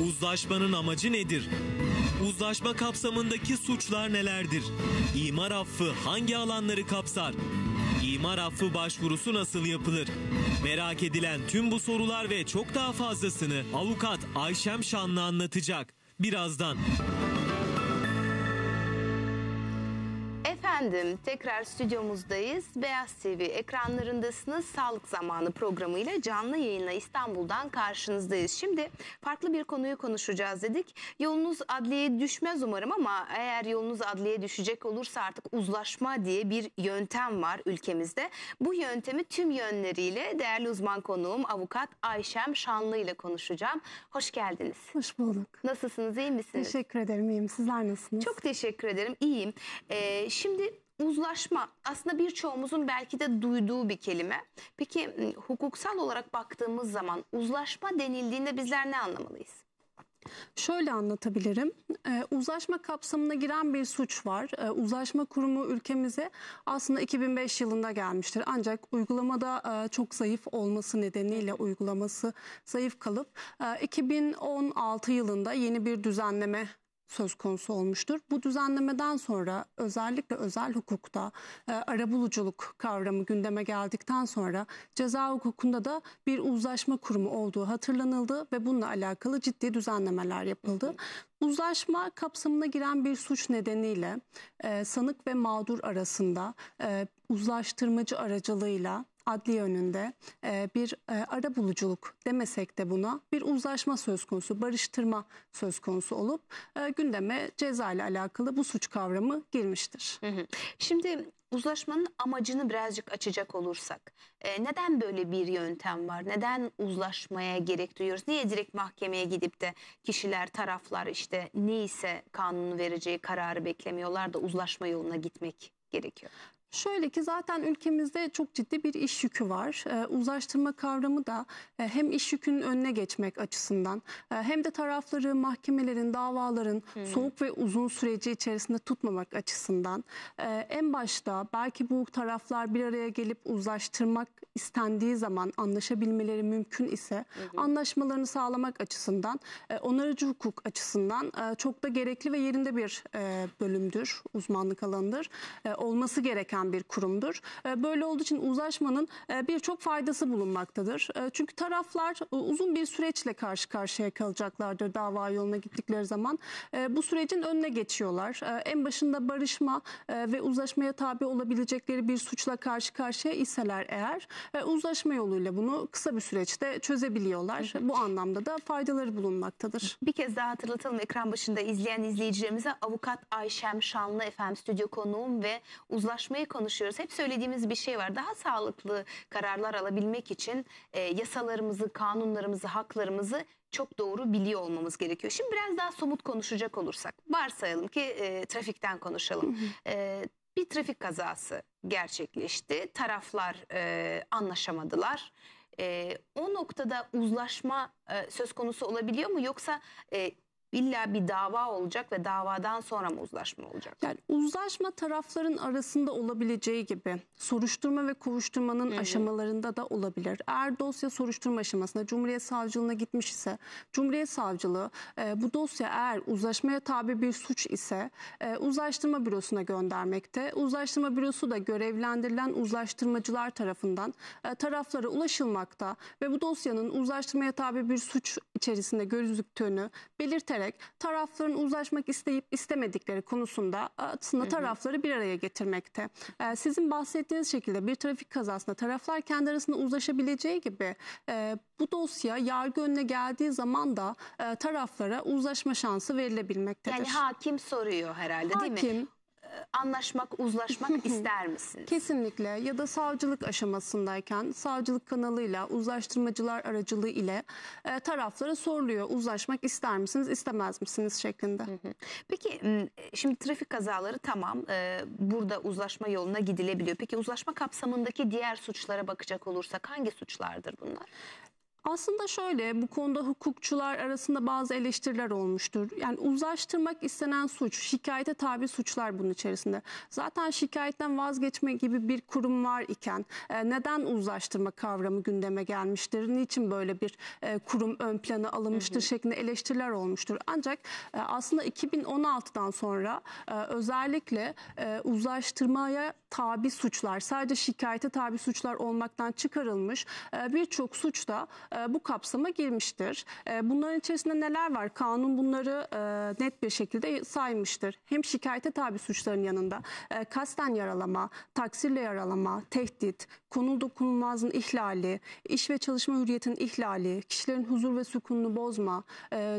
Uzlaşmanın amacı nedir? Uzlaşma kapsamındaki suçlar nelerdir? İmar affı hangi alanları kapsar? İmar affı başvurusu nasıl yapılır? Merak edilen tüm bu sorular ve çok daha fazlasını avukat Ayşem Şanlı anlatacak. Birazdan. Efendim tekrar stüdyomuzdayız. Beyaz TV ekranlarındasınız. Sağlık Zamanı programıyla canlı yayınla İstanbul'dan karşınızdayız. Şimdi farklı bir konuyu konuşacağız dedik. Yolunuz adliyeye düşmez umarım ama eğer yolunuz adliyeye düşecek olursa artık uzlaşma diye bir yöntem var ülkemizde. Bu yöntemi tüm yönleriyle değerli uzman konuğum avukat Ayşem Şanlı ile konuşacağım. Hoş geldiniz. Hoş bulduk. Nasılsınız iyi misiniz? Teşekkür ederim iyiyim. Sizler nasılsınız? Çok teşekkür ederim iyiyim. Ee, şimdi Uzlaşma aslında birçoğumuzun belki de duyduğu bir kelime. Peki hukuksal olarak baktığımız zaman uzlaşma denildiğinde bizler ne anlamalıyız? Şöyle anlatabilirim. Ee, uzlaşma kapsamına giren bir suç var. Ee, uzlaşma kurumu ülkemize aslında 2005 yılında gelmiştir. Ancak uygulamada e, çok zayıf olması nedeniyle uygulaması zayıf kalıp e, 2016 yılında yeni bir düzenleme söz konusu olmuştur. Bu düzenlemeden sonra özellikle özel hukukta e, arabuluculuk kavramı gündeme geldikten sonra ceza hukukunda da bir uzlaşma kurumu olduğu hatırlanıldı ve bununla alakalı ciddi düzenlemeler yapıldı. Uzlaşma kapsamına giren bir suç nedeniyle e, sanık ve mağdur arasında e, uzlaştırmacı aracılığıyla adli önünde e, bir e, ara buluculuk demesek de buna bir uzlaşma söz konusu, barıştırma söz konusu olup e, gündeme ceza ile alakalı bu suç kavramı girmiştir. Şimdi uzlaşmanın amacını birazcık açacak olursak e, neden böyle bir yöntem var? Neden uzlaşmaya gerek duyuyoruz? Niye direkt mahkemeye gidip de kişiler, taraflar işte neyse kanun vereceği kararı beklemiyorlar da uzlaşma yoluna gitmek gerekiyor? Şöyle ki zaten ülkemizde çok ciddi bir iş yükü var. E, uzlaştırma kavramı da e, hem iş yükünün önüne geçmek açısından e, hem de tarafları, mahkemelerin, davaların hmm. soğuk ve uzun süreci içerisinde tutmamak açısından e, en başta belki bu taraflar bir araya gelip uzlaştırmak istendiği zaman anlaşabilmeleri mümkün ise hmm. anlaşmalarını sağlamak açısından e, onarıcı hukuk açısından e, çok da gerekli ve yerinde bir e, bölümdür, uzmanlık alanıdır. E, olması gereken yürüten bir kurumdur. Ee, böyle olduğu için uzlaşmanın e, birçok faydası bulunmaktadır. Ee, çünkü taraflar e, uzun bir süreçle karşı karşıya kalacaklardır dava yoluna gittikleri zaman. Ee, bu sürecin önüne geçiyorlar. En başında barışma e, ve uzlaşmaya tabi olabilecekleri bir suçla karşı karşıya iseler eğer uzlaşma yoluyla bunu kısa bir süreçte çözebiliyorlar. Bu anlamda da faydaları bulunmaktadır. Bir kez daha hatırlatalım ekran başında izleyen izleyicilerimize avukat Ayşem Şanlı efendim stüdyo konuğum ve uzlaşmayı konuşuyoruz. Hep söylediğimiz bir şey var. Daha sağlıklı kararlar alabilmek için e, yasalarımızı, kanunlarımızı, haklarımızı çok doğru biliyor olmamız gerekiyor. Şimdi biraz daha somut konuşacak olursak varsayalım ki e, trafikten konuşalım. E, bir trafik kazası gerçekleşti. Taraflar e, anlaşamadılar. E, o noktada uzlaşma e, söz konusu olabiliyor mu yoksa e, İlla bir dava olacak ve davadan sonra mı uzlaşma olacak? Yani uzlaşma tarafların arasında olabileceği gibi soruşturma ve kovuşturmanın hı aşamalarında da olabilir. Eğer dosya soruşturma aşamasında Cumhuriyet Savcılığına gitmiş ise Cumhuriyet Savcılığı e, bu dosya eğer uzlaşmaya tabi bir suç ise e, uzlaştırma bürosuna göndermekte. Uzlaştırma bürosu da görevlendirilen uzlaştırmacılar tarafından e, taraflara ulaşılmakta ve bu dosyanın uzlaştırmaya tabi bir suç içerisinde gözüktüğünü belirterek görüşülerek tarafların uzlaşmak isteyip istemedikleri konusunda e, aslında tarafları bir araya getirmekte. E, sizin bahsettiğiniz şekilde bir trafik kazasında taraflar kendi arasında uzlaşabileceği gibi e, bu dosya yargı önüne geldiği zaman da taraflara uzlaşma şansı verilebilmektedir. Yani hakim soruyor herhalde hakim, değil mi? anlaşmak, uzlaşmak ister misiniz? Kesinlikle ya da savcılık aşamasındayken savcılık kanalıyla uzlaştırmacılar aracılığı ile e, taraflara soruluyor. Uzlaşmak ister misiniz, istemez misiniz şeklinde. Peki e, şimdi trafik kazaları tamam e, burada uzlaşma yoluna gidilebiliyor. Peki uzlaşma kapsamındaki diğer suçlara bakacak olursak hangi suçlardır bunlar? Aslında şöyle bu konuda hukukçular arasında bazı eleştiriler olmuştur. Yani uzlaştırmak istenen suç, şikayete tabi suçlar bunun içerisinde. Zaten şikayetten vazgeçme gibi bir kurum var iken e, neden uzlaştırma kavramı gündeme gelmiştir? Niçin böyle bir e, kurum ön plana alınmıştır hı hı. şeklinde eleştiriler olmuştur. Ancak e, aslında 2016'dan sonra özellikle uzlaştırmaya tabi suçlar sadece şikayete tabi suçlar olmaktan çıkarılmış birçok suç da e, bu kapsama girmiştir. E, bunların içerisinde neler var? Kanun bunları e, net bir şekilde saymıştır. Hem şikayete tabi suçların yanında kasten yaralama, taksirle yaralama, tehdit, konul dokunulmazlığın ihlali, iş ve çalışma hürriyetinin ihlali, kişilerin huzur ve sükununu bozma,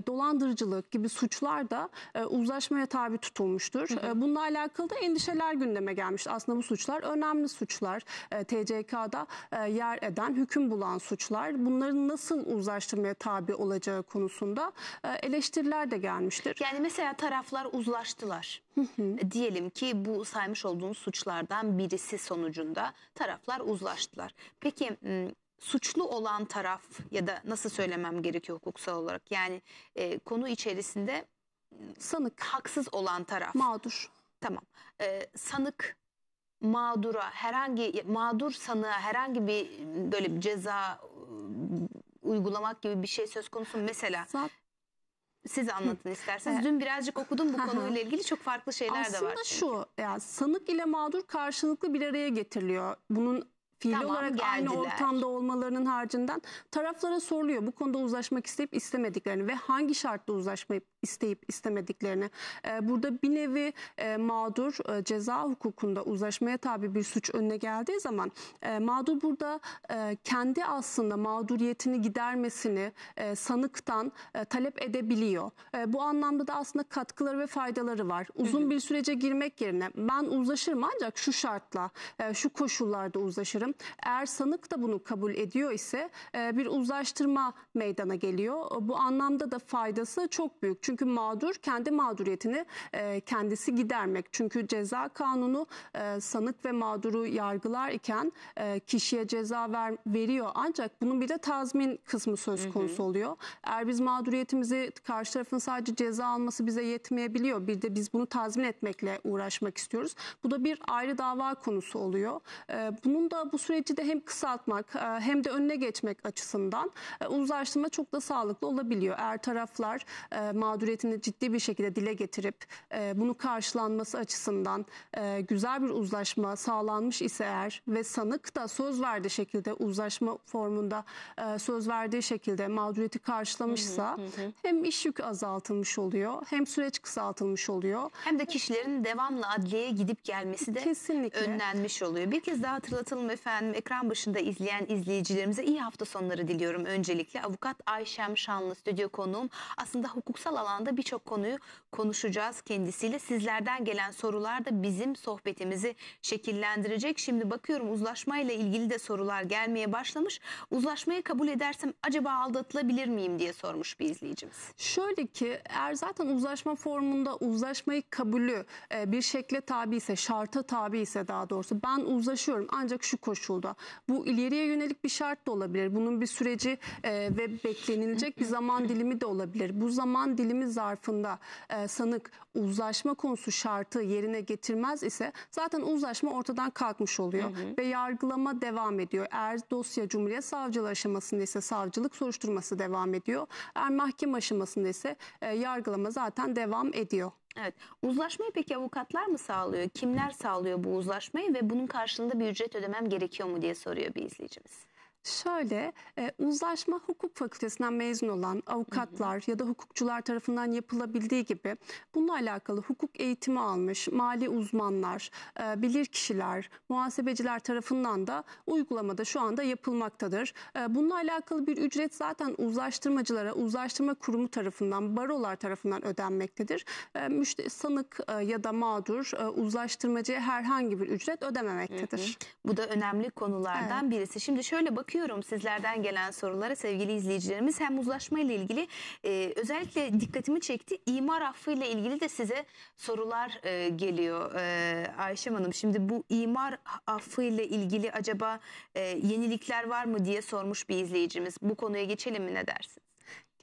dolandırıcılık gibi suçlar da uzlaşmaya tabi tutulmuştur. Hı bununla alakalı da endişeler gündeme gelmiş. Aslında bu suçlar önemli suçlar. TCK'da yer eden, hüküm bulan suçlar. Bunların nasıl uzlaştırmaya tabi olacağı konusunda e, eleştiriler de gelmiştir. Yani mesela taraflar uzlaştılar. E, diyelim ki bu saymış olduğunuz suçlardan birisi sonucunda taraflar uzlaştılar. Peki suçlu olan taraf ya da nasıl söylemem gerekiyor hukuksal olarak yani e, konu içerisinde sanık haksız olan taraf mağdur tamam e, sanık mağdura herhangi mağdur sanığa herhangi bir böyle bir ceza uygulamak gibi bir şey söz konusu mesela. Zaten siz anlatın istersen Dün birazcık okudum bu konuyla ilgili çok farklı şeyler Aslında de var. Aslında şu yani sanık ile mağdur karşılıklı bir araya getiriliyor. Bunun fiili tamam, olarak geldiler. aynı ortamda olmalarının harcından taraflara soruluyor bu konuda uzlaşmak isteyip istemediklerini ve hangi şartla uzlaşmayı isteyip istemediklerini. Ee, burada bir nevi e, mağdur e, ceza hukukunda uzlaşmaya tabi bir suç önüne geldiği zaman e, mağdur burada kendi aslında mağduriyetini gidermesini sanıktan talep edebiliyor. Bu anlamda da aslında katkıları ve faydaları var. Uzun bir sürece girmek yerine ben uzlaşırım ancak şu şartla, şu koşullarda uzlaşırım düşünüyorum. Eğer sanık da bunu kabul ediyor ise e, bir uzlaştırma meydana geliyor. E, bu anlamda da faydası çok büyük. Çünkü mağdur kendi mağduriyetini e, kendisi gidermek. Çünkü ceza kanunu sanık ve mağduru yargılar iken kişiye ceza ver, veriyor. Ancak bunun bir de tazmin kısmı söz konusu oluyor. Eğer biz mağduriyetimizi karşı tarafın sadece ceza alması bize yetmeyebiliyor. Bir de biz bunu tazmin etmekle uğraşmak istiyoruz. Bu da bir ayrı dava konusu oluyor. bunun da bu süreci de hem kısaltmak e, hem de önüne geçmek açısından e, uzlaştırma çok da sağlıklı olabiliyor. Eğer taraflar e, mağduriyetini ciddi bir şekilde dile getirip bunu karşılanması açısından güzel bir uzlaşma sağlanmış ise eğer ve sanık da söz verdiği şekilde uzlaşma formunda söz verdiği şekilde mağduriyeti karşılamışsa hem iş yükü azaltılmış oluyor hem süreç kısaltılmış oluyor. Hem de kişilerin devamlı adliyeye gidip gelmesi de Kesinlikle. önlenmiş oluyor. Bir kez daha hatırlatalım efendim efendim ekran başında izleyen izleyicilerimize iyi hafta sonları diliyorum öncelikle. Avukat Ayşem Şanlı stüdyo konuğum. Aslında hukuksal alanda birçok konuyu konuşacağız kendisiyle. Sizlerden gelen sorular da bizim sohbetimizi şekillendirecek. Şimdi bakıyorum uzlaşmayla ilgili de sorular gelmeye başlamış. Uzlaşmayı kabul edersem acaba aldatılabilir miyim diye sormuş bir izleyicimiz. Şöyle ki eğer zaten uzlaşma formunda uzlaşmayı kabulü e, bir şekle tabi ise şarta tabi ise daha doğrusu ben uzlaşıyorum ancak şu koşul koşulda. Bu ileriye yönelik bir şart da olabilir. Bunun bir süreci e, ve beklenilecek bir zaman dilimi de olabilir. Bu zaman dilimi zarfında e, sanık uzlaşma konusu şartı yerine getirmez ise zaten uzlaşma ortadan kalkmış oluyor hı hı. ve yargılama devam ediyor. Eğer dosya Cumhuriyet Savcılığı aşamasında ise savcılık soruşturması devam ediyor. Eğer mahkeme aşamasında ise e, yargılama zaten devam ediyor. Evet. Uzlaşmayı peki avukatlar mı sağlıyor? Kimler sağlıyor bu uzlaşmayı ve bunun karşılığında bir ücret ödemem gerekiyor mu diye soruyor bir izleyicimiz. Şöyle e, uzlaşma hukuk fakültesinden mezun olan avukatlar ya da hukukçular tarafından yapılabildiği gibi bununla alakalı hukuk eğitimi almış mali uzmanlar, e, bilir kişiler, muhasebeciler tarafından da uygulamada şu anda yapılmaktadır. E, bununla alakalı bir ücret zaten uzlaştırmacılara uzlaştırma kurumu tarafından, barolar tarafından ödenmektedir. E, müşte, sanık e, ya da mağdur e, uzlaştırmacıya herhangi bir ücret ödememektedir. Hı hı. Bu da önemli konulardan evet. birisi. Şimdi şöyle bakıyorum okuyorum sizlerden gelen soruları sevgili izleyicilerimiz. Hem uzlaşma ile ilgili e, özellikle dikkatimi çekti. İmar affı ile ilgili de size sorular e, geliyor e, Ayşem Hanım. Şimdi bu imar affı ile ilgili acaba e, yenilikler var mı diye sormuş bir izleyicimiz. Bu konuya geçelim mi ne dersiniz?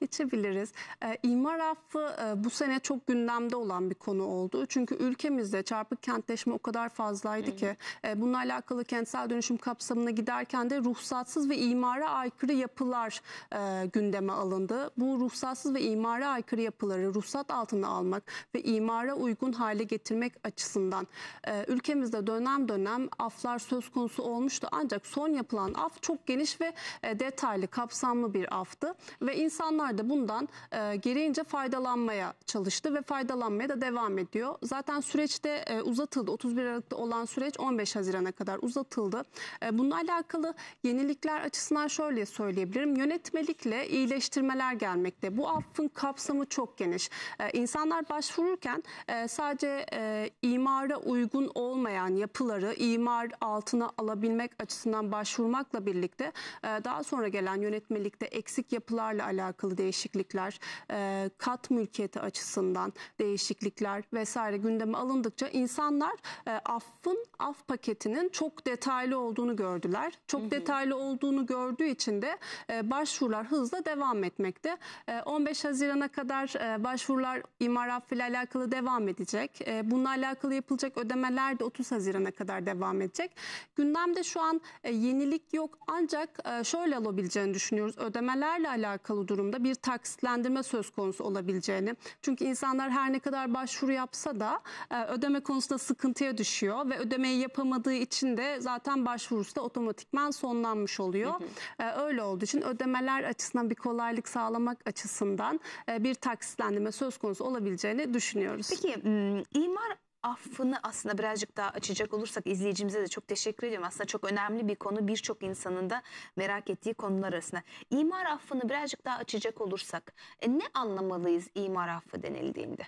Geçebiliriz. E, imar affı e, bu sene çok gündemde olan bir konu oldu. Çünkü ülkemizde çarpık kentleşme o kadar fazlaydı ki e, bununla alakalı kentsel dönüşüm kapsamına giderken de ruhsatsız ve imara aykırı yapılar e, gündeme alındı. Bu ruhsatsız ve imara aykırı yapıları ruhsat altına almak ve imara uygun hale getirmek açısından e, ülkemizde dönem dönem aflar söz konusu olmuştu. Ancak son yapılan af çok geniş ve e, detaylı, kapsamlı bir aftı ve insanlar onlar da bundan e, gereğince faydalanmaya çalıştı ve faydalanmaya da devam ediyor. Zaten süreçte e, uzatıldı. 31 Aralık'ta olan süreç 15 Haziran'a kadar uzatıldı. E, bununla alakalı yenilikler açısından şöyle söyleyebilirim. Yönetmelikle iyileştirmeler gelmekte. Bu affın kapsamı çok geniş. E, insanlar başvururken e, sadece e, imara uygun olmayan yapıları imar altına alabilmek açısından başvurmakla birlikte e, daha sonra gelen yönetmelikte eksik yapılarla alakalı değişiklikler, e, kat mülkiyeti açısından değişiklikler vesaire gündeme alındıkça insanlar e, affın, af paketinin çok detaylı olduğunu gördüler. Çok hı hı. detaylı olduğunu gördüğü için de e, başvurular hızla devam etmekte. 15 Haziran'a kadar başvurular imar affıyla alakalı devam edecek. E, bununla alakalı yapılacak ödemeler de 30 Haziran'a kadar devam edecek. Gündemde şu an yenilik yok ancak şöyle alabileceğini düşünüyoruz. Ödemelerle alakalı durumda bir taksitlendirme söz konusu olabileceğini. Çünkü insanlar her ne kadar başvuru yapsa da e, ödeme konusunda sıkıntıya düşüyor ve ödemeyi yapamadığı için de zaten başvurusu da otomatikman sonlanmış oluyor. E, öyle olduğu için ödemeler açısından bir kolaylık sağlamak açısından e, bir taksitlendirme söz konusu olabileceğini düşünüyoruz. Peki ıı, imar affını aslında birazcık daha açacak olursak izleyicimize de çok teşekkür ediyorum. Aslında çok önemli bir konu birçok insanın da merak ettiği konular arasında. İmar affını birazcık daha açacak olursak e, ne anlamalıyız imar affı denildiğinde?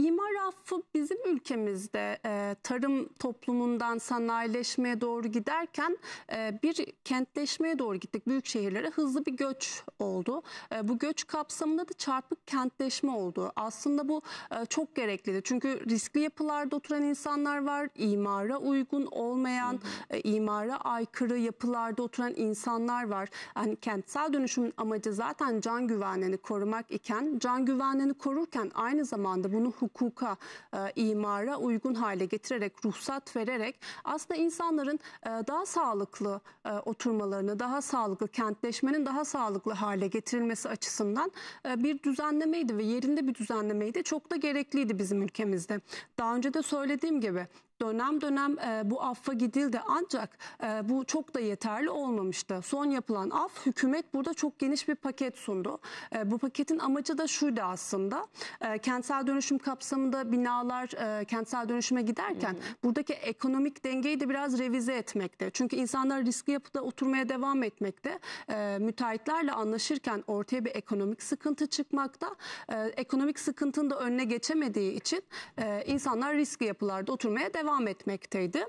İmar affı bizim ülkemizde e, tarım toplumundan sanayileşmeye doğru giderken e, bir kentleşmeye doğru gittik. Büyük şehirlere hızlı bir göç oldu. E, bu göç kapsamında da çarpık kentleşme oldu. Aslında bu e, çok gerekliydi. Çünkü riskli yapılarda oturan insanlar var. imara uygun olmayan, E, imara aykırı yapılarda oturan insanlar var. Yani kentsel dönüşümün amacı zaten can güvenliğini korumak iken can güvenliğini korurken aynı zamanda bunu hukuk hukuka, e, imara uygun hale getirerek, ruhsat vererek aslında insanların e, daha sağlıklı e, oturmalarını, daha sağlıklı kentleşmenin daha sağlıklı hale getirilmesi açısından e, bir düzenlemeydi ve yerinde bir düzenlemeydi. Çok da gerekliydi bizim ülkemizde. Daha önce de söylediğim gibi Dönem dönem e, bu affa gidildi ancak e, bu çok da yeterli olmamıştı. Son yapılan af hükümet burada çok geniş bir paket sundu. E, bu paketin amacı da şuydu aslında. E, kentsel dönüşüm kapsamında binalar e, kentsel dönüşüme giderken hmm. buradaki ekonomik dengeyi de biraz revize etmekte. Çünkü insanlar riskli yapıda oturmaya devam etmekte. E, müteahhitlerle anlaşırken ortaya bir ekonomik sıkıntı çıkmakta. E, ekonomik sıkıntının da önüne geçemediği için e, insanlar riskli yapılarda oturmaya devam devam etmekteydi.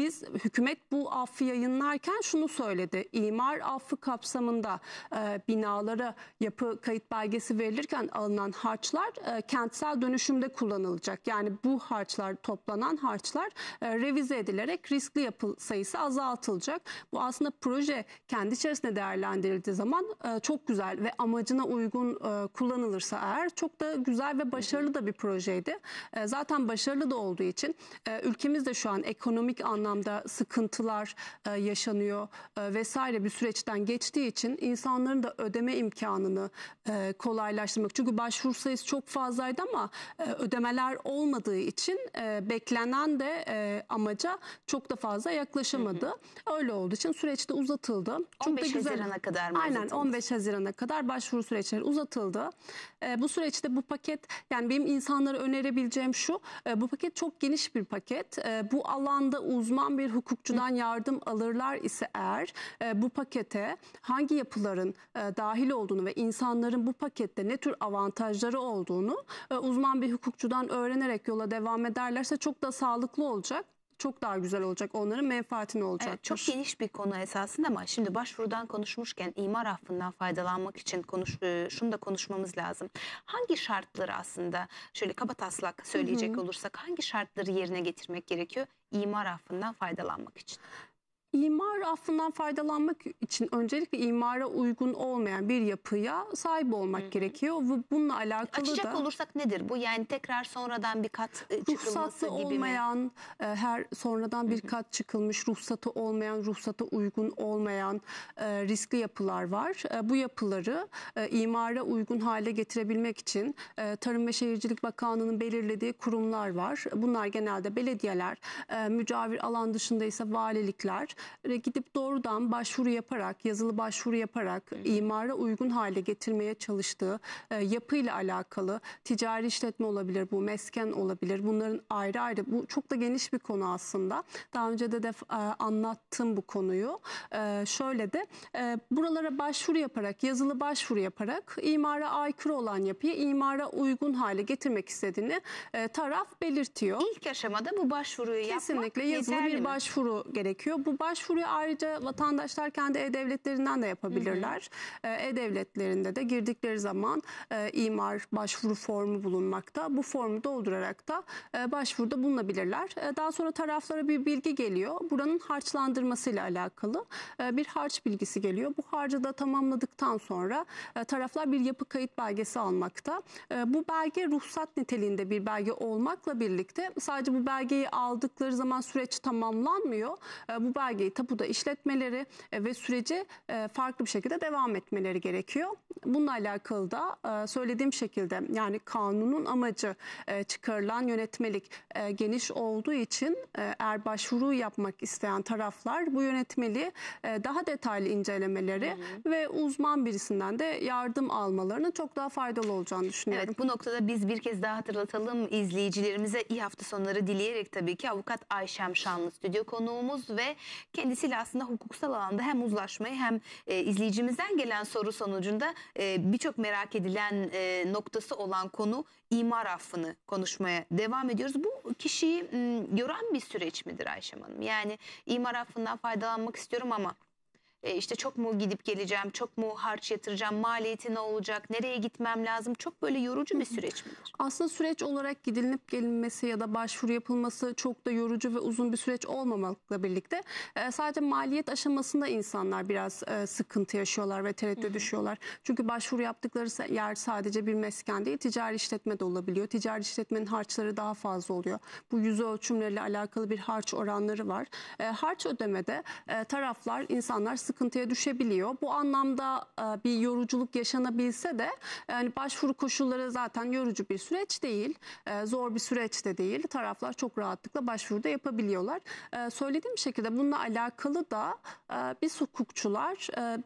Biz hükümet bu affı yayınlarken şunu söyledi. İmar affı kapsamında e, binalara yapı kayıt belgesi verilirken alınan harçlar e, kentsel dönüşümde kullanılacak. Yani bu harçlar toplanan harçlar e, revize edilerek riskli yapı sayısı azaltılacak. Bu aslında proje kendi içerisinde değerlendirildiği zaman e, çok güzel ve amacına uygun e, kullanılırsa eğer çok da güzel ve başarılı da bir projeydi. E, zaten başarılı da olduğu için e, ülkemiz şu an ekonomik anlamda anlamda sıkıntılar e, yaşanıyor e, vesaire bir süreçten geçtiği için insanların da ödeme imkanını e, kolaylaştırmak. Çünkü başvuru sayısı çok fazlaydı ama e, ödemeler olmadığı için e, beklenen de e, amaca çok da fazla yaklaşamadı. Hı hı. Öyle olduğu için süreçte uzatıldı. Çok 15 da güzel. Haziran'a kadar mı Aynen uzatıldı? 15 Haziran'a kadar başvuru süreçleri uzatıldı. E, bu süreçte bu paket yani benim insanlara önerebileceğim şu e, bu paket çok geniş bir paket. E, bu alanda uzman uzman bir hukukçudan yardım alırlar ise eğer e, bu pakete hangi yapıların e, dahil olduğunu ve insanların bu pakette ne tür avantajları olduğunu e, uzman bir hukukçudan öğrenerek yola devam ederlerse çok da sağlıklı olacak çok daha güzel olacak. Onların menfaatini olacak. Evet, çok geniş bir konu esasında ama şimdi başvurudan konuşmuşken imar affından faydalanmak için konuş, e, şunu da konuşmamız lazım. Hangi şartları aslında şöyle kabataslak söyleyecek Hı -hı. olursak hangi şartları yerine getirmek gerekiyor imar affından faydalanmak için? imar affından faydalanmak için öncelikle imara uygun olmayan bir yapıya sahip olmak Hı-hı. gerekiyor ve bununla alakalı Açacak da... Açacak olursak nedir bu? Yani tekrar sonradan bir kat e, çıkılması gibi olmayan, mi? E, her sonradan bir Hı-hı. kat çıkılmış, ruhsatı olmayan, ruhsata uygun olmayan e, riskli yapılar var. E, bu yapıları imara uygun hale getirebilmek için Tarım ve Şehircilik Bakanlığı'nın belirlediği kurumlar var. Bunlar genelde belediyeler, mücavir alan dışında ise valilikler ee, gidip doğrudan başvuru yaparak, yazılı başvuru yaparak imara uygun hale getirmeye çalıştığı e, yapıyla alakalı ticari işletme olabilir, bu mesken olabilir. Bunların ayrı ayrı, bu çok da geniş bir konu aslında. Daha önce de, de e, anlattım bu konuyu. E, şöyle de buralara başvuru yaparak, yazılı başvuru yaparak imara aykırı olan yapıyı imara uygun hale getirmek istediğini taraf belirtiyor. İlk aşamada bu başvuruyu Kesinlikle yapmak Kesinlikle yazılı bir mi? başvuru gerekiyor. Bu baş başvuruyu ayrıca vatandaşlar kendi e-devletlerinden de yapabilirler. E, e-devletlerinde de girdikleri zaman e, imar başvuru formu bulunmakta. Bu formu doldurarak da e, başvuruda bulunabilirler. E, daha sonra taraflara bir bilgi geliyor. Buranın harçlandırmasıyla alakalı e, bir harç bilgisi geliyor. Bu harcı da tamamladıktan sonra e, taraflar bir yapı kayıt belgesi almakta. E, bu belge ruhsat niteliğinde bir belge olmakla birlikte sadece bu belgeyi aldıkları zaman süreç tamamlanmıyor. E, bu belge mali tapuda işletmeleri e, ve süreci e, farklı bir şekilde devam etmeleri gerekiyor. Bununla alakalı da e, söylediğim şekilde yani kanunun amacı çıkarılan yönetmelik geniş olduğu için eğer başvuru yapmak isteyen taraflar bu yönetmeliği daha detaylı incelemeleri hı hı. ve uzman birisinden de yardım almalarının çok daha faydalı olacağını düşünüyorum. Evet bu noktada biz bir kez daha hatırlatalım izleyicilerimize iyi hafta sonları dileyerek tabii ki avukat Ayşem Şanlı stüdyo konuğumuz ve kendisiyle aslında hukuksal alanda hem uzlaşmayı hem e, izleyicimizden gelen soru sonucunda e, birçok merak edilen e, noktası olan konu imar affını konuşmaya devam ediyoruz. Bu kişiyi m, yoran bir süreç midir Ayşem Hanım? Yani imar affından faydalanmak istiyorum ama e, işte çok mu gidip geleceğim, çok mu harç yatıracağım, maliyeti ne olacak, nereye gitmem lazım? Çok böyle yorucu bir süreç mi? Aslında süreç olarak gidilip gelinmesi ya da başvuru yapılması çok da yorucu ve uzun bir süreç olmamakla birlikte e, sadece maliyet aşamasında insanlar biraz e, sıkıntı yaşıyorlar ve tereddüte düşüyorlar. Çünkü başvuru yaptıkları yer sadece bir mesken değil, ticari işletme de olabiliyor. Ticari işletmenin harçları daha fazla oluyor. Bu yüz ölçümleriyle alakalı bir harç oranları var. E, harç ödemede e, taraflar, insanlar sıkıntıya düşebiliyor. Bu anlamda e, bir yoruculuk yaşanabilse de yani e, başvuru koşulları zaten yorucu bir süreç değil. E, zor bir süreç de değil. Taraflar çok rahatlıkla başvuruda yapabiliyorlar. Söylediğim şekilde bununla alakalı da biz hukukçular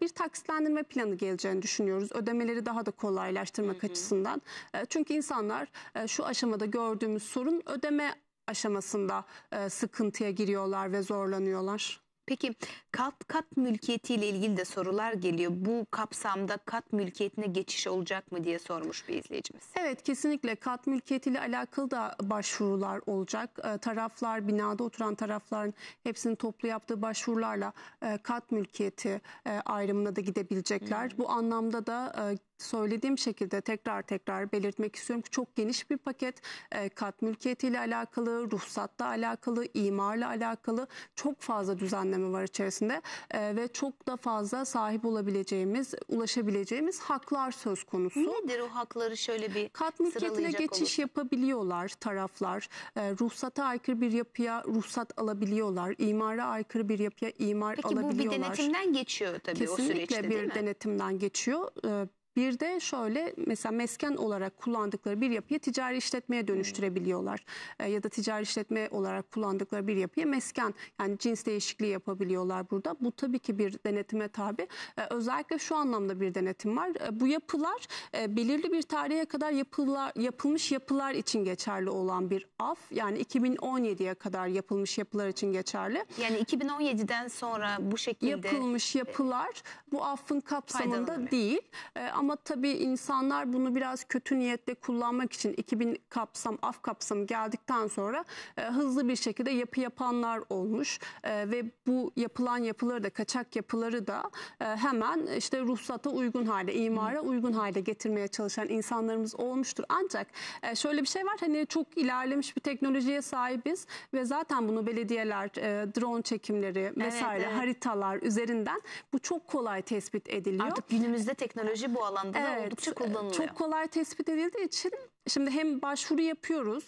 bir taksitlendirme planı geleceğini düşünüyoruz. Ödemeleri daha da kolaylaştırmak hı hı. açısından. Çünkü insanlar şu aşamada gördüğümüz sorun ödeme aşamasında sıkıntıya giriyorlar ve zorlanıyorlar. Peki kat kat mülkiyetiyle ilgili de sorular geliyor. Bu kapsamda kat mülkiyetine geçiş olacak mı diye sormuş bir izleyicimiz. Evet kesinlikle kat mülkiyetiyle alakalı da başvurular olacak. Ee, taraflar binada oturan tarafların hepsinin toplu yaptığı başvurularla e, kat mülkiyeti e, ayrımına da gidebilecekler. Hmm. Bu anlamda da e, söylediğim şekilde tekrar tekrar belirtmek istiyorum ki çok geniş bir paket e, kat mülkiyetiyle alakalı, ruhsatla alakalı, imarla alakalı çok fazla düzenleme var içerisinde e, ve çok da fazla sahip olabileceğimiz, ulaşabileceğimiz haklar söz konusu. Nedir o hakları şöyle bir Kat mülkiyetine geçiş olur. yapabiliyorlar taraflar, e, ruhsata aykırı bir yapıya ruhsat alabiliyorlar, imara aykırı bir yapıya imar Peki, alabiliyorlar. Peki bu bir denetimden geçiyor tabii Kesinlikle o süreçte değil mi? Kesinlikle bir denetimden geçiyor. E, bir de şöyle mesela mesken olarak kullandıkları bir yapıyı ticari işletmeye hmm. dönüştürebiliyorlar. E, ya da ticari işletme olarak kullandıkları bir yapıya mesken yani cins değişikliği yapabiliyorlar burada. Bu tabii ki bir denetime tabi. E, özellikle şu anlamda bir denetim var. E, bu yapılar e, belirli bir tarihe kadar yapılar, yapılmış yapılar için geçerli olan bir af. Yani 2017'ye kadar yapılmış yapılar için geçerli. Yani 2017'den sonra bu şekilde yapılmış yapılar bu affın kapsamında değil. E, ama ama tabii insanlar bunu biraz kötü niyetle kullanmak için 2000 kapsam, af kapsam geldikten sonra e, hızlı bir şekilde yapı yapanlar olmuş. E, ve bu yapılan yapıları da, kaçak yapıları da e, hemen işte ruhsata uygun hale, imara uygun hale getirmeye çalışan insanlarımız olmuştur. Ancak e, şöyle bir şey var hani çok ilerlemiş bir teknolojiye sahibiz ve zaten bunu belediyeler, e, drone çekimleri vesaire evet, evet. haritalar üzerinden bu çok kolay tespit ediliyor. Artık günümüzde teknoloji bu alanda alanda evet, da oldukça kullanılıyor. Çok kolay tespit edildiği için şimdi hem başvuru yapıyoruz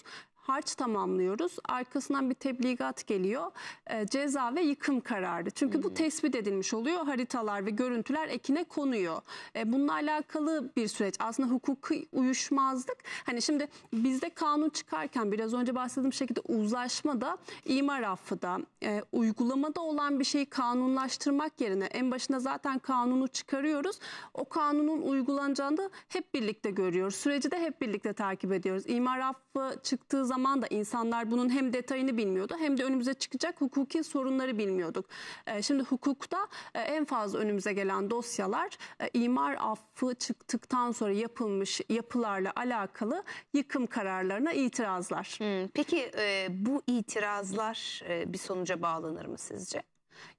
harç tamamlıyoruz. Arkasından bir tebligat geliyor. E, ceza ve yıkım kararı. Çünkü bu hmm. tespit edilmiş oluyor. Haritalar ve görüntüler ekine konuyor. E, bununla alakalı bir süreç. Aslında hukuki uyuşmazlık. Hani şimdi bizde kanun çıkarken biraz önce bahsettiğim şekilde uzlaşma da imar affı da e, uygulamada olan bir şeyi kanunlaştırmak yerine en başında zaten kanunu çıkarıyoruz. O kanunun uygulanacağını da hep birlikte görüyoruz. Süreci de hep birlikte takip ediyoruz. İmar affı çıktığı zaman zaman da insanlar bunun hem detayını bilmiyordu hem de önümüze çıkacak hukuki sorunları bilmiyorduk. E, şimdi hukukta e, en fazla önümüze gelen dosyalar e, imar affı çıktıktan sonra yapılmış yapılarla alakalı yıkım kararlarına itirazlar. Hmm, peki bu itirazlar bir sonuca bağlanır mı sizce?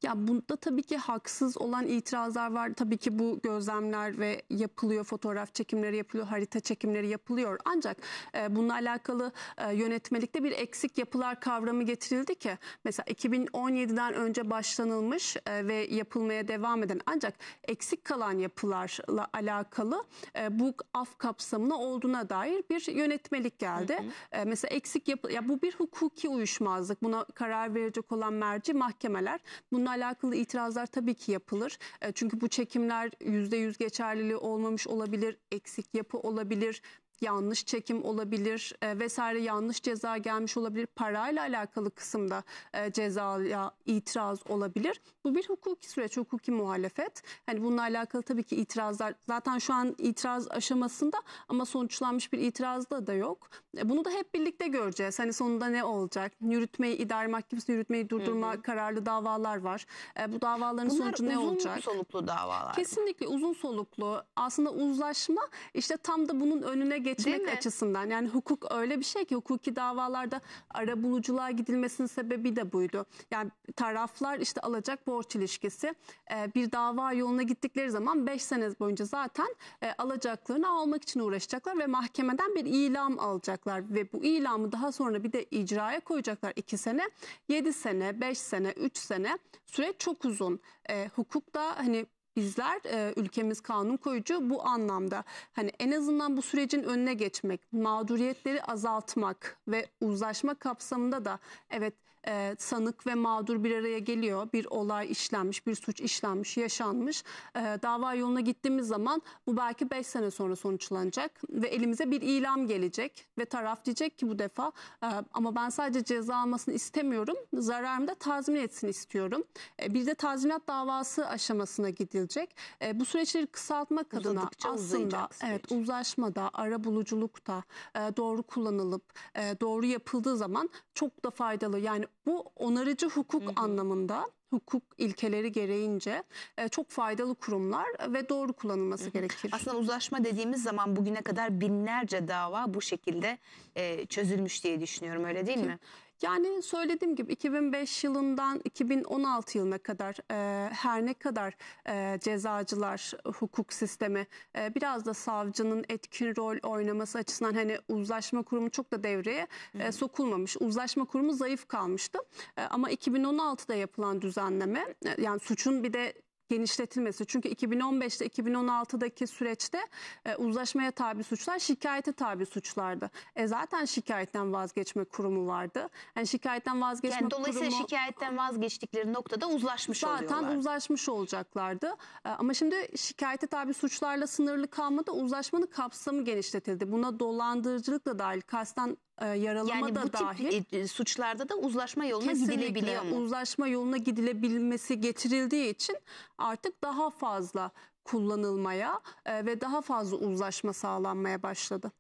Ya bunda tabii ki haksız olan itirazlar var. Tabii ki bu gözlemler ve yapılıyor, fotoğraf çekimleri yapılıyor, harita çekimleri yapılıyor. Ancak e, bununla alakalı e, yönetmelikte bir eksik yapılar kavramı getirildi ki mesela 2017'den önce başlanılmış e, ve yapılmaya devam eden ancak eksik kalan yapılarla alakalı e, bu af kapsamına olduğuna dair bir yönetmelik geldi. Hı hı. E, mesela eksik yapı ya bu bir hukuki uyuşmazlık. Buna karar verecek olan merci mahkemeler Bununla alakalı itirazlar tabii ki yapılır. E, çünkü bu çekimler %100 geçerliliği olmamış olabilir, eksik yapı olabilir yanlış çekim olabilir e, vesaire yanlış ceza gelmiş olabilir. Parayla alakalı kısımda e, cezaya itiraz olabilir. Bu bir hukuki süreç, hukuki muhalefet. Hani bununla alakalı tabii ki itirazlar zaten şu an itiraz aşamasında ama sonuçlanmış bir itiraz da da yok. E, bunu da hep birlikte göreceğiz. Hani sonunda ne olacak? Yürütmeyi idare mahkemesi yürütmeyi durdurma hı hı. kararlı davalar var. E, bu davaların Bunlar sonucu ne olacak? soluklu davalar. Kesinlikle uzun soluklu. Aslında uzlaşma işte tam da bunun önüne geçmek açısından yani hukuk öyle bir şey ki hukuki davalarda ara buluculuğa gidilmesinin sebebi de buydu. Yani taraflar işte alacak borç ilişkisi e, bir dava yoluna gittikleri zaman 5 sene boyunca zaten e, alacaklarını almak için uğraşacaklar ve mahkemeden bir ilam alacaklar ve bu ilamı daha sonra bir de icraya koyacaklar 2 sene, 7 sene, 5 sene, 3 sene süre çok uzun. E, hukukta hani bizler e, ülkemiz kanun koyucu bu anlamda hani en azından bu sürecin önüne geçmek, mağduriyetleri azaltmak ve uzlaşma kapsamında da evet e, sanık ve mağdur bir araya geliyor. Bir olay işlenmiş, bir suç işlenmiş, yaşanmış. E, dava yoluna gittiğimiz zaman bu belki 5 sene sonra sonuçlanacak ve elimize bir ilam gelecek ve taraf diyecek ki bu defa e, ama ben sadece ceza almasını istemiyorum. Zararımı da tazmin etsin istiyorum. E, bir de tazminat davası aşamasına gidilecek. E, bu süreçleri kısaltmak adına aslında evet uzlaşmada, ara buluculukta e, doğru kullanılıp e, doğru yapıldığı zaman çok da faydalı. Yani bu onarıcı hukuk hı hı. anlamında hukuk ilkeleri gereğince e, çok faydalı kurumlar ve doğru kullanılması hı hı. gerekir. Aslında uzlaşma dediğimiz zaman bugüne kadar binlerce dava bu şekilde e, çözülmüş diye düşünüyorum öyle değil Ki, mi? Yani söylediğim gibi 2005 yılından 2016 yılına kadar e, her ne kadar e, cezacılar e, hukuk sistemi e, biraz da savcının etkin rol oynaması açısından hani uzlaşma kurumu çok da devreye e, sokulmamış. Uzlaşma kurumu zayıf kalmıştı. E, ama 2016'da yapılan düzenleme e, yani suçun bir de genişletilmesi. Çünkü 2015'te 2016'daki süreçte e, uzlaşmaya tabi suçlar şikayete tabi suçlardı. E zaten şikayetten vazgeçme kurumu vardı. Yani şikayetten vazgeçme yani dolayısıyla kurumu... şikayetten vazgeçtikleri noktada uzlaşmış zaten oluyorlar. Zaten uzlaşmış olacaklardı. E, ama şimdi şikayete tabi suçlarla sınırlı kalmadı. Uzlaşmanın kapsamı genişletildi. Buna dolandırıcılık da dahil kasten e, yaralama yani da bu dahil. Tip, e, e, suçlarda da uzlaşma yoluna gidilebiliyor mu? Uzlaşma yoluna gidilebilmesi getirildiği için artık daha fazla kullanılmaya e, ve daha fazla uzlaşma sağlanmaya başladı.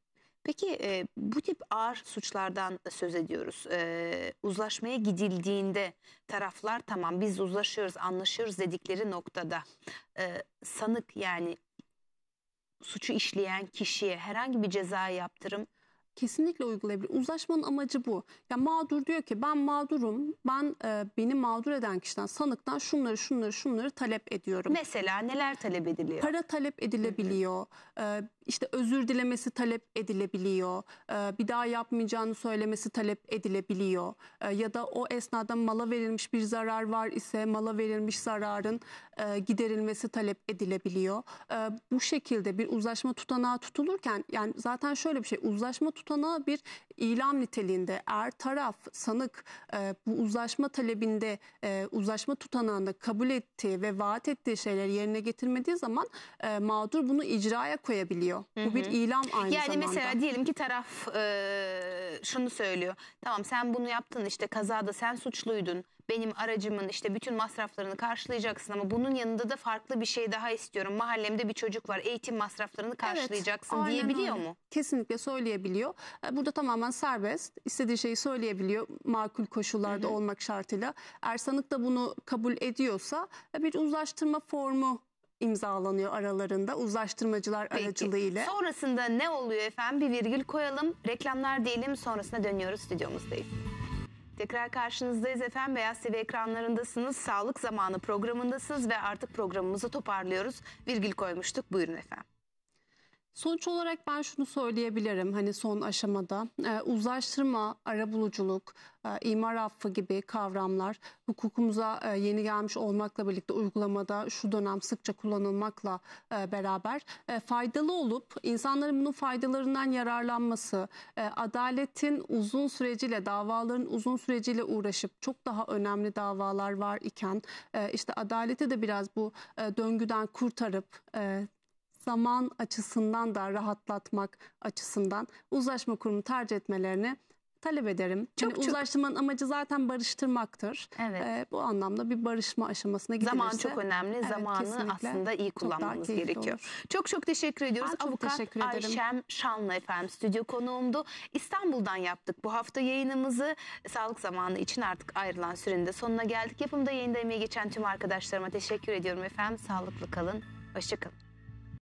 Peki e, bu tip ağır suçlardan söz ediyoruz. E, uzlaşmaya gidildiğinde taraflar tamam biz uzlaşıyoruz, anlaşıyoruz dedikleri noktada e, sanık yani suçu işleyen kişiye herhangi bir ceza yaptırım kesinlikle uygulayabilir. Uzlaşmanın amacı bu. Ya mağdur diyor ki ben mağdurum. Ben e, beni mağdur eden kişiden, sanıktan şunları şunları şunları talep ediyorum. Mesela neler talep ediliyor? Para talep edilebiliyor. Hı hı. E, işte özür dilemesi talep edilebiliyor. Ee, bir daha yapmayacağını söylemesi talep edilebiliyor. Ee, ya da o esnada mala verilmiş bir zarar var ise mala verilmiş zararın e, giderilmesi talep edilebiliyor. Ee, bu şekilde bir uzlaşma tutanağı tutulurken yani zaten şöyle bir şey uzlaşma tutanağı bir ilam niteliğinde eğer taraf sanık e, bu uzlaşma talebinde e, uzlaşma tutanağında kabul ettiği ve vaat ettiği şeyleri yerine getirmediği zaman mağdur bunu icraya koyabiliyor oluyor. Hı -hı. Bu bir ilam aynı yani zamanda. Yani mesela diyelim ki taraf e, şunu söylüyor. Tamam sen bunu yaptın işte kazada sen suçluydun. Benim aracımın işte bütün masraflarını karşılayacaksın ama bunun yanında da farklı bir şey daha istiyorum. Mahallemde bir çocuk var eğitim masraflarını karşılayacaksın evet, diyebiliyor öyle. mu? Kesinlikle söyleyebiliyor. E, burada tamamen serbest. istediği şeyi söyleyebiliyor makul koşullarda Hı -hı. olmak şartıyla. Ersanık da bunu kabul ediyorsa e, bir uzlaştırma formu imzalanıyor aralarında uzlaştırmacılar Peki. aracılığıyla. Sonrasında ne oluyor efendim? Bir virgül koyalım. Reklamlar diyelim. Sonrasında dönüyoruz stüdyomuzdayız. Tekrar karşınızdayız efendim. Beyaz TV ekranlarındasınız. Sağlık Zamanı programındasınız ve artık programımızı toparlıyoruz. Virgül koymuştuk. Buyurun efendim. Sonuç olarak ben şunu söyleyebilirim hani son aşamada e, uzlaştırma, arabuluculuk, e, imar affı gibi kavramlar hukukumuza e, yeni gelmiş olmakla birlikte uygulamada şu dönem sıkça kullanılmakla e, beraber faydalı olup insanların bunun faydalarından yararlanması, adaletin uzun süreciyle, davaların uzun süreciyle uğraşıp çok daha önemli davalar var iken işte adaleti de biraz bu döngüden kurtarıp zaman açısından da rahatlatmak açısından uzlaşma kurumu tercih etmelerini talep ederim. Çünkü yani Uzlaşmanın amacı zaten barıştırmaktır. Evet. Ee, bu anlamda bir barışma aşamasına gidilirse. Zaman çok önemli. Evet, Zamanı aslında iyi kullanmamız gerekiyor. Olur. Çok çok teşekkür ediyoruz. çok Avukat teşekkür Ayşem Şanlı efendim stüdyo konuğumdu. İstanbul'dan yaptık bu hafta yayınımızı. Sağlık zamanı için artık ayrılan sürenin de sonuna geldik. Yapımda yayında emeği geçen tüm arkadaşlarıma teşekkür ediyorum efendim. Sağlıklı kalın. Hoşçakalın.